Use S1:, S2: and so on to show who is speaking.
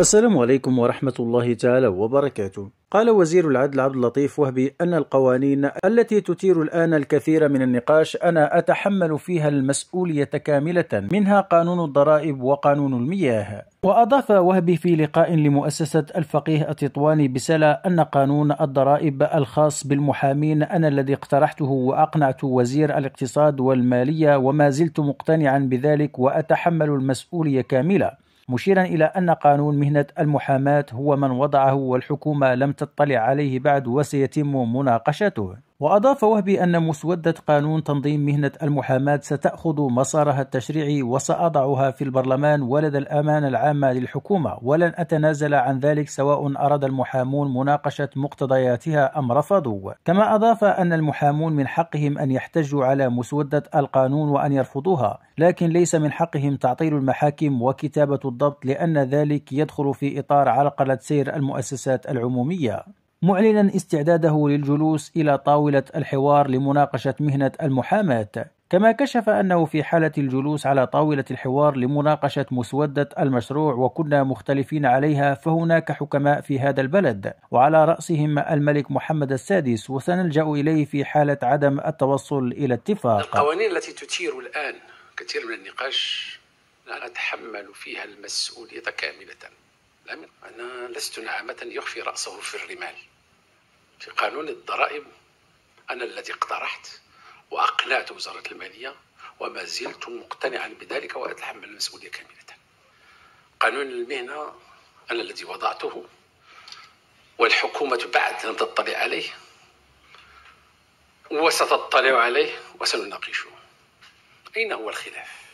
S1: السلام عليكم ورحمة الله تعالى وبركاته قال وزير العدل عبد اللطيف وهبي أن القوانين التي تثير الآن الكثير من النقاش أنا أتحمل فيها المسؤولية كاملة منها قانون الضرائب وقانون المياه وأضاف وهبي في لقاء لمؤسسة الفقيه التطواني بسلا أن قانون الضرائب الخاص بالمحامين أنا الذي اقترحته وأقنعت وزير الاقتصاد والمالية وما زلت مقتنعا بذلك وأتحمل المسؤولية كاملة مشيرا إلى أن قانون مهنة المحاماة هو من وضعه والحكومة لم تطلع عليه بعد وسيتم مناقشته وأضاف وهبي أن مسودة قانون تنظيم مهنة المحاماة ستأخذ مسارها التشريعي وسأضعها في البرلمان ولدى الأمانة العامة للحكومة ولن أتنازل عن ذلك سواء أراد المحامون مناقشة مقتضياتها أم رفضوا كما أضاف أن المحامون من حقهم أن يحتجوا على مسودة القانون وأن يرفضوها لكن ليس من حقهم تعطيل المحاكم وكتابة الضبط لأن ذلك يدخل في إطار عرقلة سير المؤسسات العمومية معلنا استعداده للجلوس إلى طاولة الحوار لمناقشة مهنة المحاماة كما كشف أنه في حالة الجلوس على طاولة الحوار لمناقشة مسودة المشروع وكنا مختلفين عليها فهناك حكماء في هذا البلد وعلى رأسهم الملك محمد السادس وسنلجأ إليه في حالة عدم التوصل إلى اتفاق القوانين
S2: التي تثير الآن كثير من النقاش لا نتحمل فيها المسؤولية كاملة الأمن أنا لست نعامة يخفي رأسه في الرمال في قانون الضرائب أنا الذي اقترحت وأقنعت وزارة المالية وما زلت مقتنعا بذلك وأتحمل المسؤولية كاملة قانون المهنة أنا الذي وضعته والحكومة بعد أن تطلع عليه
S1: وستطلع عليه وسنناقشه أين هو الخلاف؟